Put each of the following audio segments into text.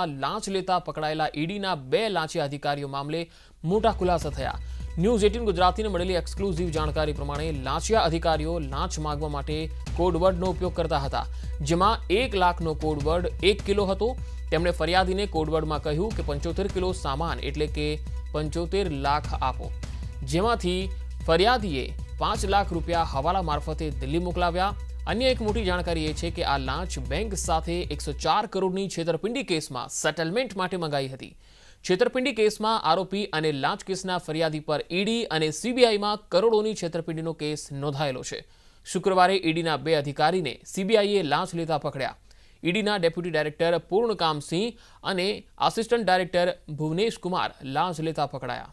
લાંચ લેતા પકડાયેલા ઈડીના બે લાંચિયા અધિકારીઓ મામલે મોટા ખુલાસા થયા ન્યૂઝ એટીન ગુજરાતીને મળેલી એક્સક્લુઝિવ જાણકારી પ્રમાણે લાંચિયા અધિકારીઓ લાંચ માગવા માટે કોડવર્ડનો ઉપયોગ કરતા હતા જેમાં એક લાખનો કોડવર્ડ એક કિલો હતો તેમણે ફરિયાદીને કોડવર્ડમાં કહ્યું કે પંચોતેર કિલો સામાન એટલે કે પંચોતેર લાખ આપો જેમાંથી ફરિયાદીએ પાંચ લાખ રૂપિયા હવાલા મારફતે દિલ્હી મોકલાવ્યા અન્ય એક મોટી જાણકારી એ છે કે આ લાંચ બેંક સાથે એકસો ચાર કરોડની છેતરપિંડી કેસમાં સેટલમેન્ટ માટે મંગાઈ હતી છેતરપિંડી કેસમાં આરોપી અને લાંચ કેસના ફરિયાદી પર ઈડી અને સીબીઆઈમાં કરોડોની છેતરપિંડીનો કેસ નોંધાયેલો છે શુક્રવારે ઈડીના બે અધિકારીને સીબીઆઈએ લાંચ લેતા પકડ્યા ઈડીના ડેપ્યુટી ડાયરેક્ટર પૂર્ણકામસિંહ અને આસિસ્ટન્ટ ડાયરેક્ટર ભુવનેશ કુમાર લાંચ લેતા પકડાયા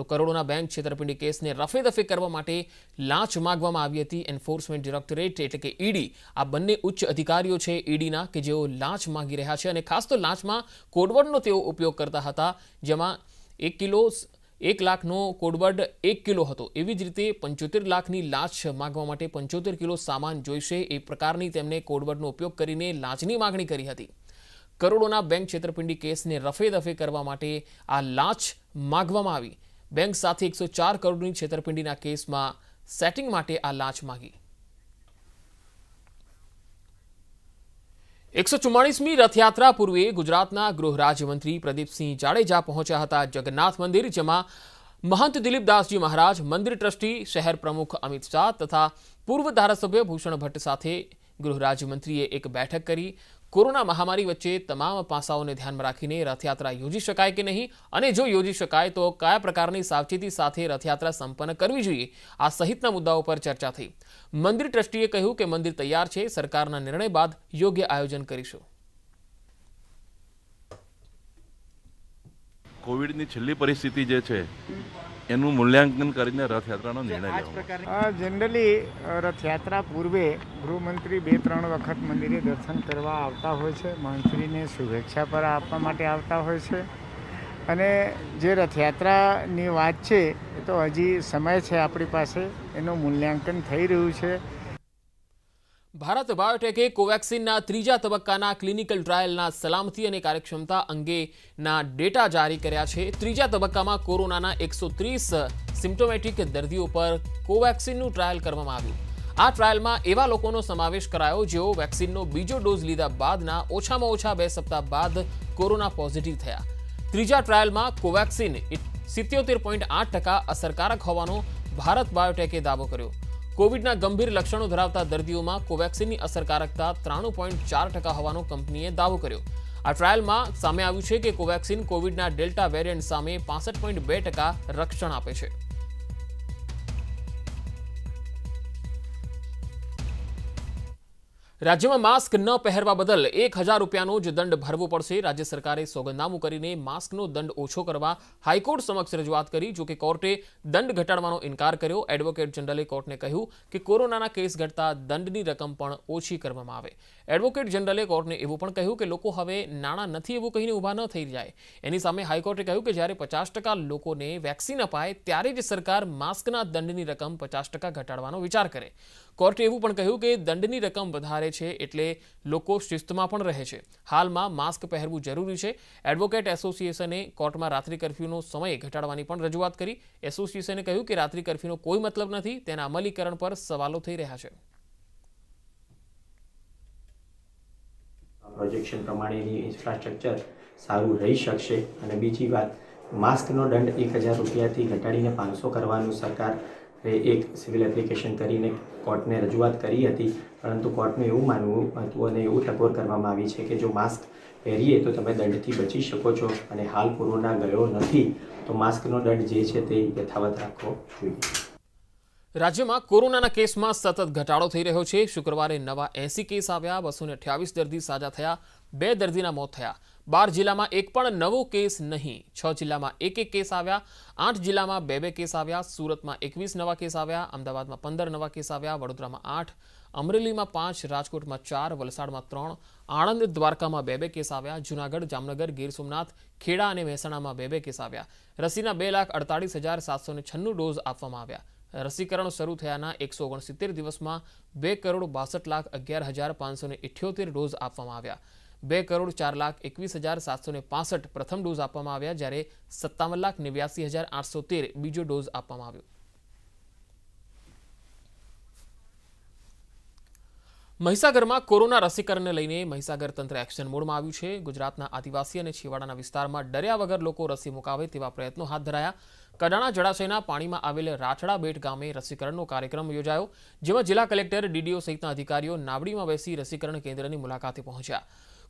તો કરોડોના બેંક છેતરપિંડી કેસને રફેદફે કરવા માટે લાંચ માગવામાં આવી હતી એન્ફોર્સમેન્ટ ડિરેક્ટોરેટ એટલે કે ઈડી આ બંને ઉચ્ચ અધિકારીઓ છે ઈડીના કે જેઓ લાંચ માગી રહ્યા છે અને ખાસ તો લાંચમાં કોડવર્ડનો તેઓ ઉપયોગ કરતા હતા જેમાં એક કિલો એક લાખનો કોડવર્ડ એક કિલો હતો એવી જ રીતે પંચોતેર લાખની લાંચ માગવા માટે પંચોતેર કિલો સામાન જોઈશે એ પ્રકારની તેમણે કોડવર્ડનો ઉપયોગ કરીને લાંચની માગણી કરી હતી કરોડોના બેંક છેતરપિંડી કેસને રફેદફે કરવા માટે આ લાંચ માગવામાં આવી બેંક સાથે એકસો ચાર કરોડની છેતરપિંડીના કેસમાં સેટિંગ માટે આ લાંચ માગી એકસો ચુમ્માળીસમી રથયાત્રા પૂર્વે ગુજરાતના ગૃહ રાજ્યમંત્રી પ્રદીપસિંહ જાડેજા પહોંચ્યા હતા જગન્નાથ મંદિર જેમાં મહંત દિલીપદાસજી મહારાજ મંદિર ટ્રસ્ટી શહેર પ્રમુખ અમિત શાહ તથા પૂર્વ ધારાસભ્ય ભૂષણ ભટ્ટ સાથે ગૃહ રાજ્યમંત્રીએ એક બેઠક કરી કોરોના મહામારી વચ્ચે તમામ પાસાઓને ધ્યાનમાં રાખીને રથયાત્રા યોજી શકાય કે નહીં અને જો યોજી શકાય તો કયા પ્રકારની સાવચેતી સાથે રથયાત્રા સંપન્ન કરવી જોઈએ આ સહિતના મુદ્દાઓ પર ચર્ચા થઈ મંદિર ટ્રસ્ટીએ કહ્યું કે મંદિર તૈયાર છે સરકારના નિર્ણય બાદ યોગ્ય આયોજન કરીશું કોવિડની છેલ્લી પરિસ્થિતિ જે છે એનું મૂલ્યાંકન કરીને રથયાત્રાનો નિર્ણય લેવો જનરલી રથયાત્રા પૂર્વે ગૃહમંત્રી બે ત્રણ વખત મંદિરે દર્શન કરવા આવતા હોય છે મંત્રીને શુભેચ્છા પર આપવા માટે આવતા હોય છે અને જે રથયાત્રાની વાત છે એ તો હજી સમય છે આપણી પાસે એનું મૂલ્યાંકન થઈ રહ્યું છે ભારત બાયોટેકે કોવેક્સિનના ત્રીજા તબક્કાના ક્લિનિકલ ટ્રાયલના સલામતી અને કાર્યક્ષમતા અંગેના ડેટા જારી કર્યા છે ત્રીજા તબક્કામાં કોરોનાના એકસો ત્રીસ સિમ્ટોમેટિક દર્દીઓ પર કોવેક્સિનનું ટ્રાયલ કરવામાં આવ્યું આ ટ્રાયલમાં એવા લોકોનો સમાવેશ કરાયો જેઓ વેક્સિનનો બીજો ડોઝ લીધા બાદના ઓછામાં ઓછા બે સપ્તાહ બાદ કોરોના પોઝિટિવ થયા ત્રીજા ટ્રાયલમાં કોવેક્સિન સિત્યોતેર પોઈન્ટ આઠ ટકા અસરકારક હોવાનો ભારત બાયોટેકે દાવો કર્યો કોવિડના ગંભીર લક્ષણો ધરાવતા દર્દીઓમાં કોવેક્સિનની અસરકારકતા ત્રાણું પોઈન્ટ ચાર ટકા હોવાનો કંપનીએ દાવો કર્યો આ ટ્રાયલમાં સામે આવ્યું છે કે કોવેક્સિન કોવિડના ડેલ્ટા વેરિયન્ટ સામે પાસઠ પોઈન્ટ બે ટકા રક્ષણ આપે છે રાજ્યમાં માસ્ક ન પહેરવા બદલ એક હજાર રૂપિયાનો જ દંડ ભરવો પડશે રાજ્ય સરકારે સોગંદનામું કરીને માસ્કનો દંડ ઓછો કરવા હાઈકોર્ટ સમક્ષ રજૂઆત કરી જોકે કોર્ટે દંડ ઘટાડવાનો ઇનકાર કર્યો એડવોકેટ જનરલે કોર્ટને કહ્યું કે કોરોનાના કેસ ઘટતા દંડની રકમ પણ ઓછી કરવામાં આવે એડવોકેટ જનરલે કોર્ટને એવું પણ કહ્યું કે લોકો હવે નાણાં નથી એવું કહીને ઊભા ન થઈ જાય એની સામે હાઈકોર્ટે કહ્યું કે જ્યારે પચાસ ટકા લોકોને વેક્સિન અપાય ત્યારે જ સરકાર માસ્કના દંડની રકમ પચાસ ટકા ઘટાડવાનો વિચાર કરે કોર્ટે એવું પણ કહ્યું કે દંડની રકમ વધારે છે એટલે લોકો શિસ્તમાં પણ રહે છે હાલમાં માસ્ક પહેરવું જરૂરી છે એડવોકેટ એસોસિએશને કોર્ટમાં રાત્રિ કરફ્યુનો સમય ઘટાડવાની પણ રજૂઆત કરી એસોસિએશને કહ્યું કે રાત્રિ કરફ્યુનો કોઈ મતલબ નથી તેના અમલીકરણ પર સવાલો થઈ રહ્યા છે પ્રોજેક્શન પ્રમાણેની ઇન્ફ્રાસ્ટ્રક્ચર સારું રહી શકશે અને બીજી વાત માસ્કનો દંડ એક હજાર રૂપિયાથી ઘટાડીને પાંચસો કરવાનું સરકારે એક સિવિલ એપ્લિકેશન કરીને કોર્ટને રજૂઆત કરી હતી પરંતુ કોર્ટનું એવું માનવું હતું અને એવું ટકોર કરવામાં આવી છે કે જો માસ્ક પહેરીએ તો તમે દંડથી બચી શકો છો અને હાલ કોરોના ગયો નથી તો માસ્કનો દંડ જે છે તે યથાવત રાખવો જોઈએ રાજ્યમાં કોરોનાના કેસમાં સતત ઘટાડો થઈ રહ્યો છે શુક્રવારે નવા એસી કેસ આવ્યા બસો અઠ્યાવીસ દર્દી સાજા થયા બે દર્દીના મોત થયા બાર જિલ્લામાં એક પણ નવો કેસ નહીં છ જિલ્લામાં એક એક કેસ આવ્યા આઠ જિલ્લામાં બે બે કેસ આવ્યા સુરતમાં એકવીસ નવા કેસ આવ્યા અમદાવાદમાં પંદર નવા કેસ આવ્યા વડોદરામાં આઠ અમરેલીમાં પાંચ રાજકોટમાં ચાર વલસાડમાં ત્રણ આણંદ દ્વારકામાં બે બે કેસ આવ્યા જૂનાગઢ જામનગર ગીર સોમનાથ ખેડા અને મહેસાણામાં બે બે કેસ આવ્યા રસીના બે લાખ અડતાળીસ હજાર સાતસો છન્નું ડોઝ આપવામાં આવ્યા રસીકરણ શરૂ થયાના એકસો ઓગણસિત્તેર દિવસમાં બે કરોડ બાસઠ લાખ અગિયાર હજાર પાંચસો ને ઇઠ્યોતેર ડોઝ આપવામાં આવ્યા બે કરોડ ચાર લાખ એકવીસ હજાર સાતસોને પાંસઠ પ્રથમ ડોઝ આપવામાં આવ્યા જ્યારે સત્તાવન લાખ નેવ્યાસી હજાર આઠસો તેર બીજો ડોઝ આપવામાં આવ્યો મહીસાગરમાં કોરોના રસીકરણને લઈને મહીસાગર તંત્ર એક્શન મોડમાં આવ્યું છે ગુજરાતના આદિવાસી અને છેવાડાના વિસ્તારમાં ડર્યા વગર લોકો રસી મુકાવે તેવા પ્રયત્નો હાથ ધરાયા કડાણા જળાશયના પાણીમાં આવેલ રાઠડા બેટ ગામે રસીકરણનો કાર્યક્રમ યોજાયો જેમાં જિલ્લા કલેક્ટર ડીડીઓ સહિતના અધિકારીઓ નાવડીમાં બેસી રસીકરણ કેન્દ્રની મુલાકાતે પહોંચ્યા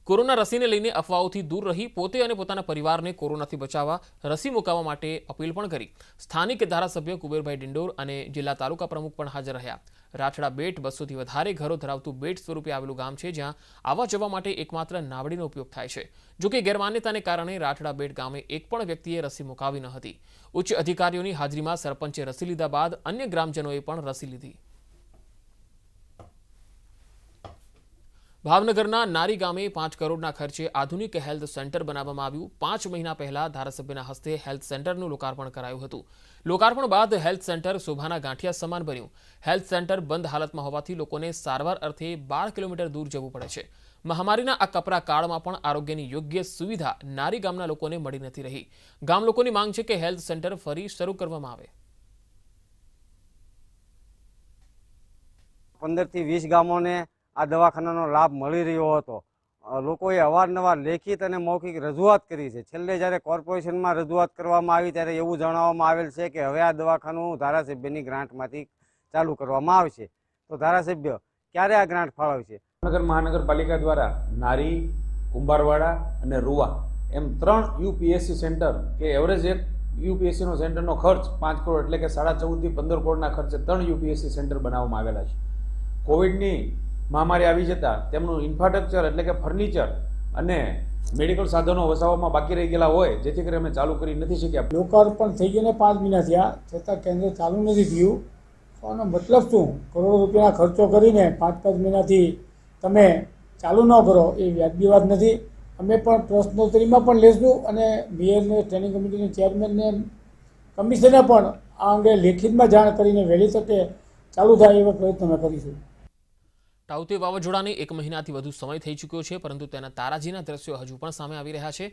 કોરોના રસીને લઈને અફવાઓથી દૂર રહી પોતે અને પોતાના પરિવારને કોરોનાથી બચાવવા રસી મુકાવવા માટે અપીલ પણ કરી સ્થાનિક ધારાસભ્ય કુબેરભાઈ ડિંડોર અને જિલ્લા તાલુકા પ્રમુખ પણ હાજર રહ્યા રાઠડા બેટ બસોથી વધારે ઘરો ધરાવતું બેટ સ્વરૂપે આવેલું ગામ છે જ્યાં આવવા જવા માટે એકમાત્ર નાવડીનો ઉપયોગ થાય છે જોકે ગેરમાન્યતાને કારણે રાઠડા બેટ ગામે એક પણ વ્યક્તિએ રસી મુકાવી ન હતી ઉચ્ચ અધિકારીઓની હાજરીમાં સરપંચે રસી લીધા બાદ અન્ય ગ્રામજનોએ પણ રસી લીધી ભાવનગરના નારી ગામે પાંચ કરોડના ખર્ચે આધુનિક હેલ્થ સેન્ટર બનાવવામાં આવ્યું પાંચ મહિના પહેલા ધારાસભ્યના હસ્તે હેલ્થ સેન્ટરનું લોકાર્પણ કરાયું હતું લોકાર્પણ બાદ હેલ્થ સેન્ટર શોભાના ગાંઠિયા સમાન બન્યું હેલ્થ સેન્ટર બંધ હાલતમાં હોવાથી લોકોને સારવાર અર્થે બાર કિલોમીટર દૂર જવું પડે છે મહામારીના આ કપરા કાળમાં પણ આરોગ્યની યોગ્ય સુવિધા નારી ગામના લોકોને મળી નથી રહી ગામ લોકોની માંગ છે કે હેલ્થ સેન્ટર ફરી શરૂ કરવામાં આવે પંદરથી વીસ ગામોને આ દવાખાનાનો લાભ મળી રહ્યો હતો લોકોએ અવારનવાર લેખિત અને મૌખિક રજૂઆત કરી છે છેલ્લે જ્યારે કોર્પોરેશનમાં રજૂઆત કરવામાં આવી ત્યારે એવું જણાવવામાં આવેલ છે કે હવે આ દવાખાનું ધારાસભ્યની ગ્રાન્ટમાંથી ચાલુ કરવામાં આવશે તો ધારાસભ્ય ક્યારે આ ગ્રાન્ટ ફાળવશે નગર મહાનગરપાલિકા દ્વારા નારી કુંભારવાડા અને રૂવા એમ ત્રણ યુપીએસસી સેન્ટર કે એવરેજ એક યુપીએસસીનો સેન્ટરનો ખર્ચ પાંચ કરોડ એટલે કે સાડા ચૌદથી પંદર કરોડના ખર્ચે ત્રણ યુપીએસસી સેન્ટર બનાવવામાં આવેલા છે કોવિડની મહામારી આવી જતાં તેમનું ઇન્ફ્રાસ્ટ્રક્ચર એટલે કે ફર્નિચર અને મેડિકલ સાધનો વસાવવામાં બાકી રહી ગયેલા હોય જેથી કરી અમે ચાલુ કરી નથી શક્યા લોકાર્પણ થઈ ગઈને પાંચ મહિના થયા છતાં કેન્દ્ર ચાલુ નથી થયું તો આનો મતલબ શું કરોડો રૂપિયાના ખર્ચો કરીને પાંચ પાંચ મહિનાથી તમે ચાલુ ન કરો એ વ્યાજબી વાત નથી અમે પણ પ્રશ્નોત્તરીમાં પણ લેશું અને મેયરને ટ્રેનિંગ કમિટીના ચેરમેનને કમિશનને પણ આ અંગે લેખિતમાં જાણ કરીને વહેલી તકે ચાલુ થાય એવા પ્રયત્ન અમે કરીશું તાઉતે વાવાઝોડાને એક મહિનાથી વધુ સમય થઈ ચૂક્યો છે પરંતુ તેના તારાજીના દ્રશ્યો હજુ પણ સામે આવી રહ્યા છે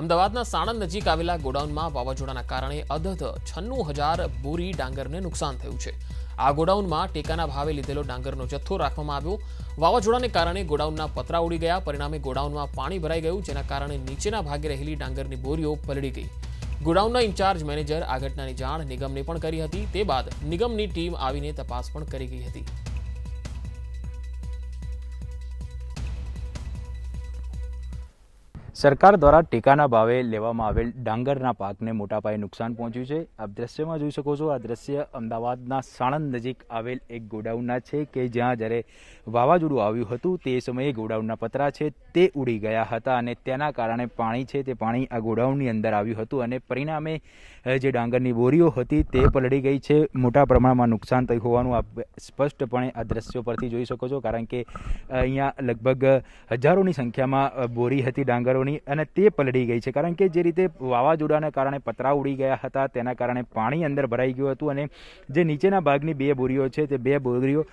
અમદાવાદના સાણંદ નજીક આવેલા ગોડાઉનમાં વાવાઝોડાના કારણે અધધ છન્નું હજાર બોરી ડાંગરને નુકસાન થયું છે આ ગોડાઉનમાં ટેકાના ભાવે લીધેલો ડાંગરનો જથ્થો રાખવામાં આવ્યો વાવાઝોડાને કારણે ગોડાઉનના પતરા ઉડી ગયા પરિણામે ગોડાઉનમાં પાણી ભરાઈ ગયું જેના કારણે નીચેના ભાગે રહેલી ડાંગરની બોરીઓ પલળી ગઈ ગોડાઉનના ઇન્ચાર્જ મેનેજર આ ઘટનાની જાણ નિગમને પણ કરી હતી તે બાદ નિગમની ટીમ આવીને તપાસ પણ કરી ગઈ હતી સરકાર દ્વારા ટેકાના ભાવે લેવામાં આવેલ ડાંગરના પાકને મોટા પાયે નુકસાન પહોંચ્યું છે આ દ્રશ્યમાં જોઈ શકો છો આ દ્રશ્ય અમદાવાદના સાણંદ નજીક આવેલ એક ગોડાઉનના છે કે જ્યાં જ્યારે વાવાઝોડું આવ્યું હતું તે સમયે ગોડાઉનના પતરા છે તે ઉડી ગયા હતા અને તેના કારણે પાણી છે તે પાણી આ ગોડાઉનની અંદર આવ્યું હતું અને પરિણામે જે ડાંગરની બોરીઓ હતી તે પલળી ગઈ છે મોટા પ્રમાણમાં નુકસાન થયું હોવાનું આપ સ્પષ્ટપણે આ દ્રશ્યો પરથી જોઈ શકો છો કારણ કે અહીંયા લગભગ હજારોની સંખ્યામાં બોરી હતી ડાંગરો વિસ્તારોની અને તે પલળી ગઈ છે કારણ કે જે રીતે વાવાઝોડાને કારણે પતરા ઉડી ગયા હતા તેના કારણે પાણી અંદર ભરાઈ ગયું હતું અને જે નીચેના ભાગની બે બોરીઓ છે તે બે બોરીઓ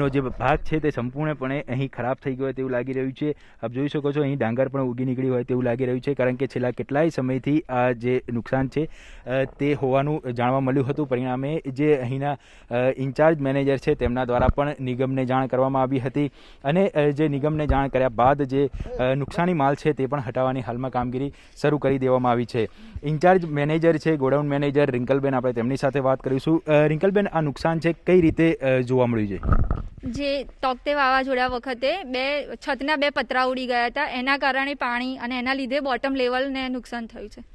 નો જે ભાગ છે તે સંપૂર્ણપણે અહીં ખરાબ થઈ ગયો હોય તેવું લાગી રહ્યું છે આપ જોઈ શકો છો અહીં ડાંગર પણ ઉગી નીકળી હોય તેવું લાગી રહ્યું છે કારણ કે છેલ્લા કેટલાય સમયથી આ જે નુકસાન છે તે હોવાનું જાણવા મળ્યું હતું પરિણામે જે અહીંના ઇન્ચાર્જ મેનેજર છે તેમના દ્વારા પણ નિગમને જાણ કરવામાં આવી હતી અને જે નિગમને જાણ કર્યા બાદ જે નુકસાની માલ છે તે પણ પણ હટાવવાની હાલમાં કામગીરી શરૂ કરી દેવામાં આવી છે ઇન્ચાર્જ મેનેજર છે ગોડાઉન મેનેજર રિંકલબેન આપણે તેમની સાથે વાત કરીશું રિંકલબેન આ નુકસાન છે કઈ રીતે જોવા મળ્યું છે જે તોકતે વાવાઝોડા વખતે બે છતના બે પતરા ઉડી ગયા હતા એના કારણે પાણી અને એના લીધે બોટમ લેવલને નુકસાન થયું છે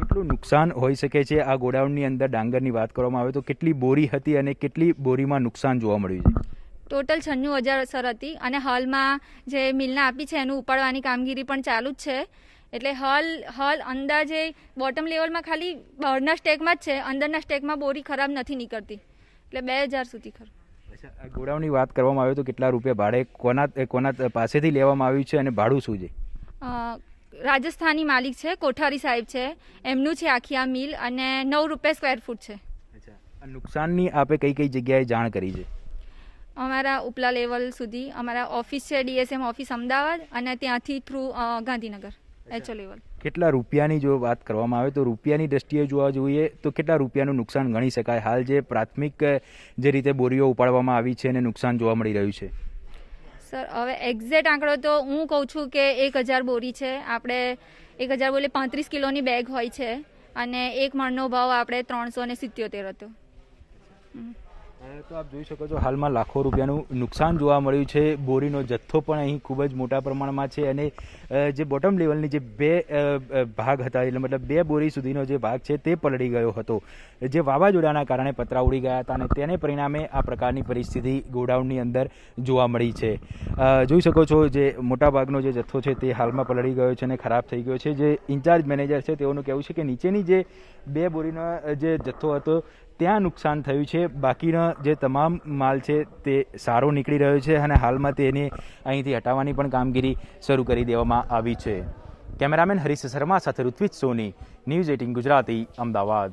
કેટલું નુકસાન હોઈ શકે છે આ ગોડાઉનની અંદર ડાંગરની વાત કરવામાં આવે તો કેટલી બોરી હતી અને કેટલી બોરીમાં નુકસાન જોવા મળ્યું છે ટોટલ છન્નું હજાર અસર હતી અને હાલમાં જે મિલના આપી છે એનું ઉપાડવાની કામગીરી પણ ચાલુ જ છે એટલે હલ હલ અંદાજે બોટમ લેવલમાં ખાલી બહારના સ્ટેકમાં જ છે અંદરના સ્ટેકમાં બોરી ખરાબ નથી નીકળતી એટલે બે હજાર સુધી ખરાબ ગોડાઉનની વાત કરવામાં આવે તો કેટલા રૂપિયા ભાડે કોના કોના પાસેથી લેવામાં આવ્યું છે અને ભાડું શું છે રાજસ્થાની માલિક છે કોઠારી સાહેબ છે એમનું છે આખી આ મિલ અને નવ રૂપિયા સ્ક્વેર ફૂટ છે નુકસાનની આપે કઈ કઈ જગ્યાએ જાણ કરી છે અમારા ઉપલા લેવલ સુધી અમારા ઓફિસ છે ડીએસએમ ઓફિસ અમદાવાદ અને ત્યાંથી થ્રુ ગાંધીનગર એચઓ લેવલ કેટલા રૂપિયાની જો વાત કરવામાં આવે તો રૂપિયાની દ્રષ્ટિએ જોવા જોઈએ તો કેટલા રૂપિયાનું નુકસાન ગણી શકાય હાલ જે પ્રાથમિક જે રીતે બોરીઓ ઉપાડવામાં આવી છે એને નુકસાન જોવા મળી રહ્યું છે સર હવે એક્ઝેક્ટ આંકડો તો હું કહું છું કે એક હજાર બોરી છે આપણે એક હજાર બોલી પાંત્રીસ કિલોની બેગ હોય છે અને એક મણનો ભાવ આપણે ત્રણસો ને સિત્યોતેર હતો તો આપ જોઈ શકો છો હાલમાં લાખો રૂપિયાનું નુકસાન જોવા મળ્યું છે બોરીનો જથ્થો પણ અહીં ખૂબ જ મોટા પ્રમાણમાં છે અને જે બોટમ લેવલની જે બે ભાગ હતા એટલે મતલબ બે બોરી સુધીનો જે ભાગ છે તે પલળી ગયો હતો જે વાવાઝોડાના કારણે પતરા ઉડી ગયા હતા અને તેને પરિણામે આ પ્રકારની પરિસ્થિતિ ગોડાઉનની અંદર જોવા મળી છે જોઈ શકો છો જે મોટા ભાગનો જે જથ્થો છે તે હાલમાં પલળી ગયો છે અને ખરાબ થઈ ગયો છે જે ઇન્ચાર્જ મેનેજર છે તેઓનું કહેવું છે કે નીચેની જે બે બોરીનો જે જથ્થો હતો ત્યાં નુકસાન થયું છે બાકીનો જે તમામ માલ છે તે સારો નીકળી રહ્યો છે અને હાલમાં તેને અહીંથી હટાવવાની પણ કામગીરી શરૂ કરી દેવામાં આવી છે કેમેરામેન હરીશ શર્મા સાથે ઋત્વિજ સોની ન્યૂઝ એટીન ગુજરાતી અમદાવાદ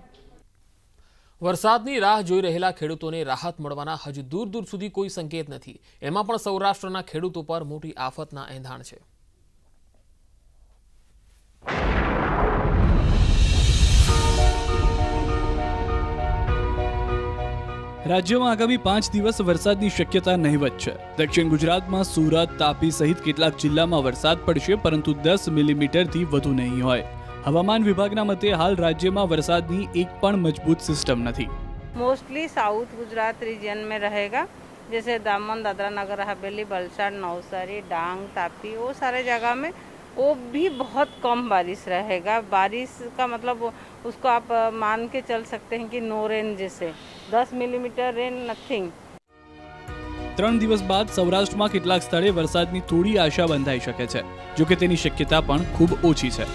વરસાદની રાહ જોઈ રહેલા ખેડૂતોને રાહત મળવાના હજુ દૂર દૂર સુધી કોઈ સંકેત નથી એમાં પણ સૌરાષ્ટ્રના ખેડૂતો પર મોટી આફતના એંધાણ છે રાજ્યમાં આગામી પાંચ દિવસ વરસાદની શક્યતા નહીવત છે દક્ષિણ ગુજરાતમાં સુરત તાપી સહિત કેટલાક જિલ્લામાં વરસાદ પડશે પરંતુ દસ મિલીમીટરથી વધુ નહીં હોય હવામાન વિભાગના મતે હાલ રાજ્યમાં વરસાદની એક પણ મજબૂત સિસ્ટમ નથી મોસ્ટલી સાઉથ ગુજરાત રિજિયન મેં રહેગા जैसे दामन દાદરા નગર हवेली વલસાડ નવસારી ડાંગ तापी वो सारे जगह में वो भी बहुत कम बारिश रहेगा बारिश का मतलब उसको आप मान के चल सकते हैं कि नो रेन जैसे દસ મિલીમીટર રેન નથિંગ ત્રણ દિવસ બાદ સૌરાષ્ટ્રમાં કેટલાક સ્થળે વરસાદની થોડી આશા બંધાઈ શકે છે જો કે તેની શક્યતા પણ ખૂબ ઓછી છે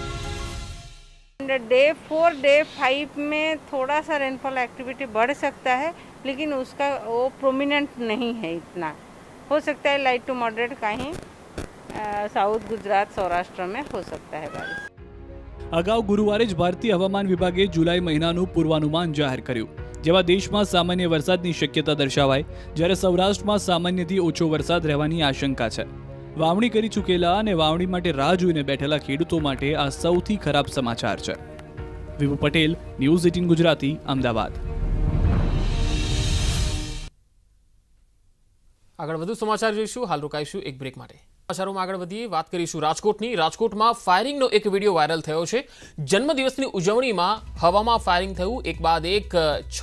डे फोर डे फाइव में थोड़ा सा रेनफॉल एक्टिविटी बढ़ सकता है लेकिन उसका वो प्रोमिनेंट नहीं है इतना हो सकता है लाइट टू मॉडरेट का ही साउथ गुजरात सौराष्ट्र में हो सकता है અગાઉ ગુરુવારે જ ભારતીય હવામાન વિભાગે જુલાઈ મહિનાનું પૂર્વાનુમાન જાહેર કર્યું જેમાં દેશમાં સામાન્ય વરસાદની શક્યતા દર્શાવાય જ્યારે સૌરાષ્ટ્રમાં સામાન્યથી ઓછો વરસાદ રહેવાની આશંકા છે વાવણી કરી ચૂકેલા અને વાવણી માટે રાહ જોઈને બેઠેલા ખેડૂતો માટે આ સૌથી ખરાબ સમાચાર છે વિભુ પટેલ ન્યૂઝ એટીન ગુજરાતી અમદાવાદ આગળ વધુ સમાચાર જોઈશું હાલ રોકાઈશું એક બ્રેક માટે શરૂમાં આગળ વધી વાત કરીશું રાજકોટની રાજકોટમાં ફાયરિંગનો એક વિડિયો વાયરલ થયો છે જન્મદિવસની ઉજવણીમાં હવામાં ફાયરિંગ થયું એક બાદ એક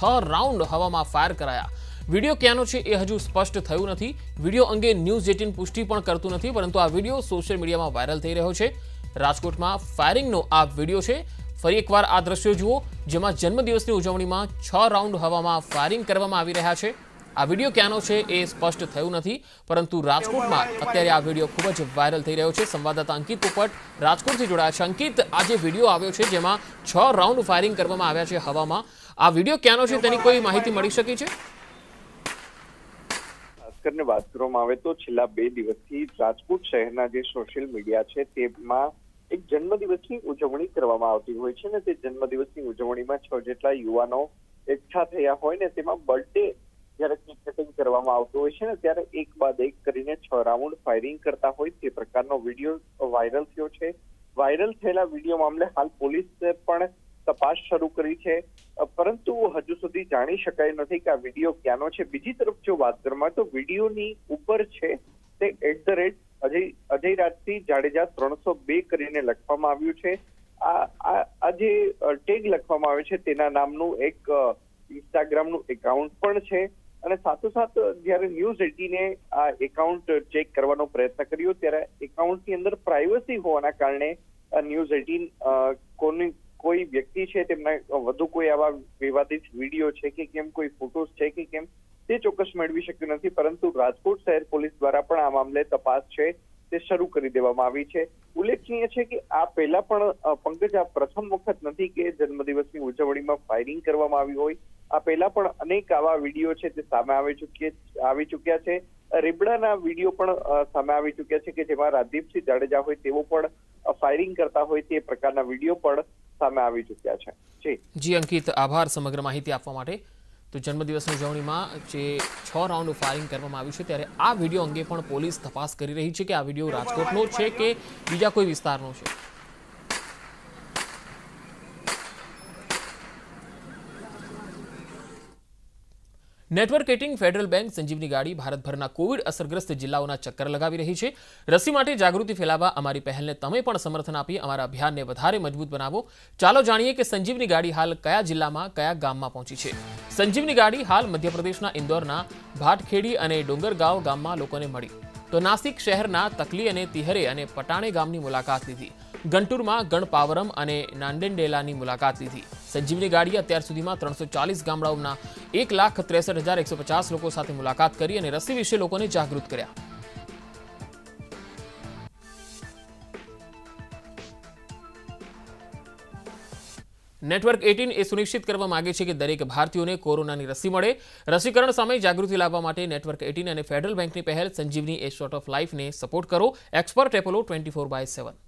6 રાઉન્ડ હવામાં ફાયર કરાયા વિડિયો કેનો છે એ હજુ સ્પષ્ટ થયું નથી વિડિયો અંગે ન્યૂઝ18 પુષ્ટિ પણ કરતું નથી પરંતુ આ વિડિયો સોશિયલ મીડિયામાં વાયરલ થઈ રહ્યો છે રાજકોટમાં ફાયરિંગનો આ વિડિયો છે ફરી એકવાર આ દ્રશ્યો જુઓ જેમાં જન્મદિવસની ઉજવણીમાં 6 રાઉન્ડ હવામાં ફાયરિંગ કરવામાં આવી રહ્યા છે આ વિડીયો ક્યાંનો છે એ સ્પષ્ટ થયું નથી પરંતુ રાજકોટમાં અત્યારે આ વિડીયો ખૂબ જ વાયરલ થઈ રહ્યો છે સંવાદદાતા અંકિત પોપટ રાજકોટથી જોડાયા છે અંકિત આ જે વિડીયો આવ્યો છે જેમાં છ રાઉન્ડ ફાયરિંગ કરવામાં આવ્યા છે હવામાં આ વિડીયો ક્યાંનો છે તેની કોઈ માહિતી મળી શકી છે ને વાત કરવામાં આવે તો છેલ્લા બે દિવસથી રાજકોટ શહેરના જે સોશિયલ મીડિયા છે તેમાં એક જન્મદિવસની ઉજવણી કરવામાં આવતી હોય છે ને તે જન્મદિવસની ઉજવણીમાં છ જેટલા યુવાનો એકઠા થયા હોય ને તેમાં બર્થડે જ્યારે ટિકિટિંગ કરવામાં આવતું હોય છે ને ત્યારે એક બાદ એક કરીને છ રાઉન્ડ ફાયરિંગ કરતા હોય તે પ્રકારનો વિડીયો વાયરલ થયો છે વાયરલ થયેલા વિડીયો મામલે હાલ પોલીસે પણ તપાસ શરૂ કરી છે પરંતુ હજુ સુધી જાણી શકાય નથી કે આ વિડીયો ક્યાંનો છે બીજી તરફ જો વાત કરવામાં તો વિડીયોની ઉપર છે તે at the rate Ajay Ajay Rajsinh Jadeja ત્રણસો બે કરીને લખવામાં આવ્યું છે આ આ જે ટેગ લખવામાં આવે છે તેના નામનું એક ઇન્સ્ટાગ્રામનું એકાઉન્ટ પણ છે અને સાથોસાથ જ્યારે ન્યૂઝ એટીને આ એકાઉન્ટ ચેક કરવાનો પ્રયત્ન કર્યો ત્યારે એકાઉન્ટની અંદર પ્રાઇવસી હોવાના કારણે ન્યૂઝ એટીન કોની કોઈ વ્યક્તિ છે તેમના વધુ કોઈ આવા વિવાદિત વિડીયો છે કે કેમ કોઈ ફોટોઝ છે કે કેમ તે ચોક્કસ મેળવી શક્યું નથી પરંતુ રાજકોટ શહેર પોલીસ દ્વારા પણ આ મામલે તપાસ છે તે શરૂ કરી દેવામાં આવી છે ઉલ્લેખનીય છે કે આ પહેલા પણ પંકજ આ પ્રથમ વખત નથી કે જન્મદિવસની ઉજવણીમાં ફાયરિંગ કરવામાં આવી હોય આ પહેલા પણ અનેક આવા વિડીયો છે તે સામે આવી ચૂક્યા આવી ચૂક્યા છે રીબડાના વિડીયો પણ સામે આવી ચૂક્યા છે કે જેમાં રાજદીપસિંહ જાડેજા હોય તેવો પણ ફાયરિંગ કરતા હોય તે પ્રકારના વિડીયો પણ સામે આવી ચૂક્યા છે જી જી અંકિત આભાર સમગ્ર માહિતી આપવા માટે તો જન્મદિવસની ઉજવણીમાં જે છ રાઉન્ડ ફાયરિંગ કરવામાં આવ્યું છે ત્યારે આ વિડીયો અંગે પણ પોલીસ તપાસ કરી રહી છે કે આ વિડીયો રાજકોટનો છે કે બીજા કોઈ વિસ્તારનો છે नेटवर्किंग फेडरल बैंक संजीवनी गाड़ी भारतभरना कोविड असरग्रस्त જિલ્લાઓના ચક્કર લગાવી રહી છે રસી માટે જાગૃતિ ફેલાવવા અમારી પહેલને તમે પણ સમર્થન આપીએ અમારા અભિયાનને વધારે મજબૂત બનાવો ચાલો જાણીએ કે સંજીવની ગાડી હાલ કયા જિલ્લામાં કયા ગામમાં પહોંચી છે સંજીવની ગાડી હાલ મધ્યપ્રદેશના ઇન્દોરના ભાટખેડી અને ડુંગરગાવ ગામમાં લોકોને મળી તો નાસિક શહેરના તકલી અને તિહરે અને પટાણે ગામની મુલાકાત લીધી ગંટુરમાં ગણપાવરમ અને નાંડેન્ડેલાની મુલાકાત લીધી સંજીવની ગાડીએ અત્યાર સુધીમાં ત્રણસો ચાલીસ ગામડાઓના એક લાખ ત્રેસઠ હજાર એકસો પચાસ લોકો સાથે મુલાકાત કરી અને રસી વિશે લોકોને જાગૃત કર્યા નેટવર્ક એટીન એ સુનિશ્ચિત કરવા માગે છે કે દરેક ભારતીયોને કોરોનાની રસી મળે રસીકરણ સામે જાગૃતિ લાવવા માટે નેટવર્ક એટીન અને ફેડરલ બેંકની પહેલ સંજીવની એ શોર્ટ ઓફ લાઈફને સપોર્ટ કરો expert Apollo twenty four by seven